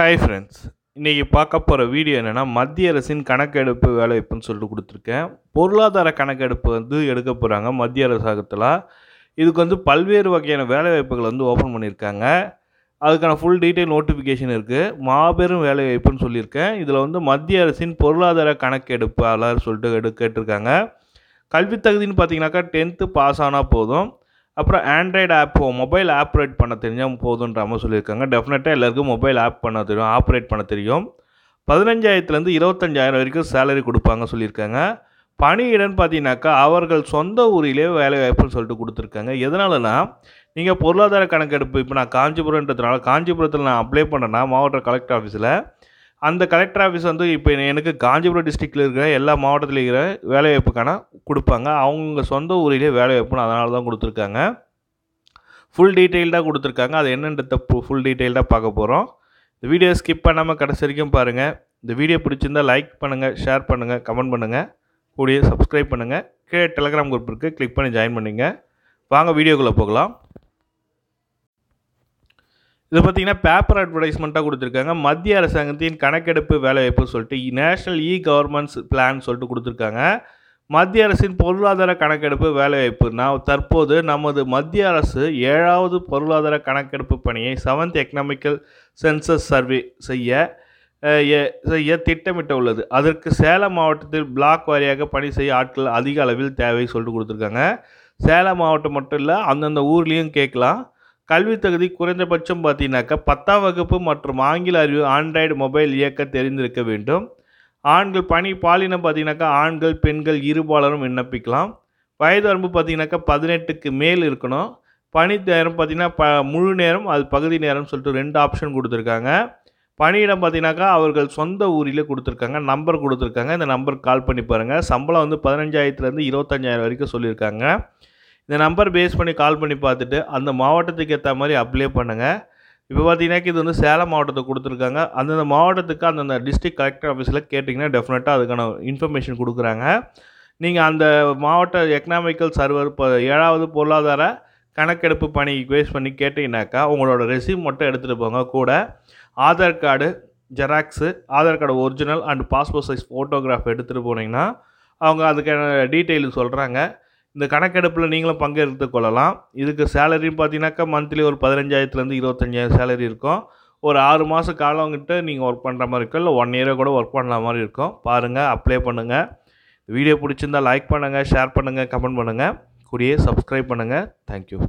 hi friends இன்றைக்கி பார்க்க போகிற வீடியோ என்னென்னா மத்திய அரசின் கணக்கெடுப்பு வேலைவாய்ப்புன்னு சொல்லிட்டு கொடுத்துருக்கேன் பொருளாதார கணக்கெடுப்பு வந்து எடுக்க போகிறாங்க மத்திய அரசாங்கத்தில் இதுக்கு வந்து பல்வேறு வகையான வேலைவாய்ப்புகள் வந்து ஓப்பன் பண்ணியிருக்காங்க அதுக்கான ஃபுல் டீட்டெயில் நோட்டிஃபிகேஷன் இருக்குது மாபெரும் வேலைவாய்ப்புன்னு சொல்லியிருக்கேன் இதில் வந்து மத்திய அரசின் பொருளாதார கணக்கெடுப்பாளர் சொல்லிட்டு எடு கேட்டிருக்காங்க கல்வித் தகுதின்னு பார்த்தீங்கன்னாக்கா டென்த்து பாஸ் ஆனால் போதும் அப்புறம் ஆண்ட்ராய்டு ஆப் மொபைல் ஆப்ரேட் பண்ண தெரிஞ்சால் போதுன்ற மாதிரி சொல்லியிருக்காங்க டெஃபினட்டாக எல்லாருக்கும் மொபைல் ஆப் பண்ண தெரியும் ஆப்ரேட் பண்ண தெரியும் பதினஞ்சாயிரத்துலேருந்து இருபத்தஞ்சாயிரம் வரைக்கும் சேலரி கொடுப்பாங்க சொல்லியிருக்காங்க பணியிடன்னு பார்த்தீங்கன்னாக்கா அவர்கள் சொந்த ஊரிலே வேலை வாய்ப்புன்னு சொல்லிட்டு கொடுத்துருக்காங்க எதனாலனா நீங்கள் பொருளாதார கணக்கெடுப்பு இப்போ நான் காஞ்சிபுரன்றதுனால காஞ்சிபுரத்தில் நான் அப்ளை பண்ணேன்னா மாவட்ட கலெக்டர் ஆஃபீஸில் அந்த கலெக்டர் ஆஃபீஸ் வந்து இப்போ எனக்கு காஞ்சிபுரம் டிஸ்ட்ரிக்டில் இருக்கிற எல்லா மாவட்டத்தில் இருக்கிற வேலைவாய்ப்புக்கான கொடுப்பாங்க அவங்கவுங்க சொந்த ஊரிலே வேலை வாய்ப்புன்னு அதனால தான் கொடுத்துருக்காங்க ஃபுல் டீட்டெயில்டாக கொடுத்துருக்காங்க அது என்னென்றத ஃபுல் டீட்டெயில்டாக பார்க்க போகிறோம் இந்த வீடியோ ஸ்கிப் பண்ணாமல் கடைசி வரைக்கும் பாருங்கள் இந்த வீடியோ பிடிச்சிருந்தால் லைக் பண்ணுங்கள் ஷேர் பண்ணுங்கள் கமெண்ட் பண்ணுங்கள் கூடிய சப்ஸ்கிரைப் பண்ணுங்கள் கீழே டெலகிராம் குரூப் இருக்குது கிளிக் பண்ணி ஜாயின் பண்ணிங்க வாங்க வீடியோக்குள்ளே போகலாம் இதை பார்த்திங்கன்னா பேப்பர் அட்வர்டைஸ்மெண்ட்டாக கொடுத்துருக்காங்க மத்திய அரசாங்கத்தின் கணக்கெடுப்பு வேலைவாய்ப்பு சொல்லிட்டு நேஷ்னல் இ கவர்மெண்ட்ஸ் பிளான் சொல்லிட்டு கொடுத்துருக்காங்க மத்திய அரசின் பொருளாதார கணக்கெடுப்பு வேலைவாய்ப்பு நான் தற்போது நமது மத்திய அரசு ஏழாவது பொருளாதார கணக்கெடுப்பு பணியை செவன்த் எக்கனாமிக்கல் சென்சஸ் சர்வே செய்ய செய்ய திட்டமிட்ட உள்ளது அதற்கு சேலம் மாவட்டத்தில் பிளாக் வாரியாக பணி செய்ய ஆட்கள் அதிக அளவில் தேவை சொல்லிட்டு கொடுத்துருக்காங்க சேலம் மாவட்டம் மட்டும் இல்லை அந்தந்த ஊர்லேயும் கேட்கலாம் கல்வி தகுதி குறைந்தபட்சம் பார்த்தீங்கன்னாக்கா பத்தாம் வகுப்பு மற்றும் ஆங்கில அறிவு ஆண்ட்ராய்டு மொபைல் இயக்க தெரிந்திருக்க வேண்டும் ஆண்கள் பணி பாலினம் பார்த்தீங்கன்னாக்கா ஆண்கள் பெண்கள் இருபாலரும் விண்ணப்பிக்கலாம் வயது வரம்பு பார்த்தீங்கன்னாக்கா பதினெட்டுக்கு மேல் இருக்கணும் பணி நேரம் பார்த்தீங்கன்னா ப முழு நேரம் அது பகுதி நேரம்னு சொல்லிட்டு ரெண்டு ஆப்ஷன் கொடுத்துருக்காங்க பணியிடம் பார்த்தீங்கன்னாக்கா அவர்கள் சொந்த ஊரில் கொடுத்துருக்காங்க நம்பர் கொடுத்துருக்காங்க இந்த நம்பருக்கு கால் பண்ணி பாருங்கள் சம்பளம் வந்து பதினஞ்சாயிரத்துலேருந்து இருபத்தஞ்சாயிரம் வரைக்கும் சொல்லியிருக்காங்க இந்த நம்பர் பேஸ் பண்ணி கால் பண்ணி பார்த்துட்டு அந்த மாவட்டத்துக்கு ஏற்ற மாதிரி அப்ளை பண்ணுங்கள் இப்போ பார்த்தீங்கன்னா இது வந்து சேலம் மாவட்டத்தை கொடுத்துருக்காங்க அந்தந்த மாவட்டத்துக்கு அந்தந்த டிஸ்ட்ரிக் கலெக்டர் ஆஃபீஸில் கேட்டிங்கன்னா டெஃபினட்டாக அதுக்கான இன்ஃபர்மேஷன் கொடுக்குறாங்க நீங்கள் அந்த மாவட்ட எக்கனாமிக்கல் சர்வர் இப்போ ஏழாவது பொருளாதார கணக்கெடுப்பு பணி பேஸ் பண்ணி கேட்டிங்கனாக்கா உங்களோட ரெசிவ் மட்டும் எடுத்துகிட்டு போங்க கூட Aadhaar card xerox Aadhaar card original and passport size photograph எடுத்துகிட்டு போனீங்கன்னா அவங்க அதுக்கான டீட்டெயில் சொல்கிறாங்க இந்த கணக்கெடுப்பில் நீங்களும் பங்கெடுத்து கொள்ளலாம் இதுக்கு சேலரின்னு பார்த்தீங்கன்னாக்கா மந்த்லி ஒரு பதினஞ்சாயிரத்துலேருந்து இருபத்தஞ்சாயிரம் சேலரி இருக்கும் ஒரு ஆறு மாத காலங்கிட்ட நீங்கள் ஒர்க் பண்ணுற மாதிரி இருக்கும் இல்லை ஒன் இயராக கூட ஒர்க் பண்ணுற மாதிரி இருக்கும் பாருங்கள் அப்ளை பண்ணுங்கள் வீடியோ பிடிச்சிருந்தால் லைக் பண்ணுங்கள் ஷேர் பண்ணுங்கள் கமெண்ட் பண்ணுங்கள் கூடிய சப்ஸ்கிரைப் பண்ணுங்கள் தேங்க்யூ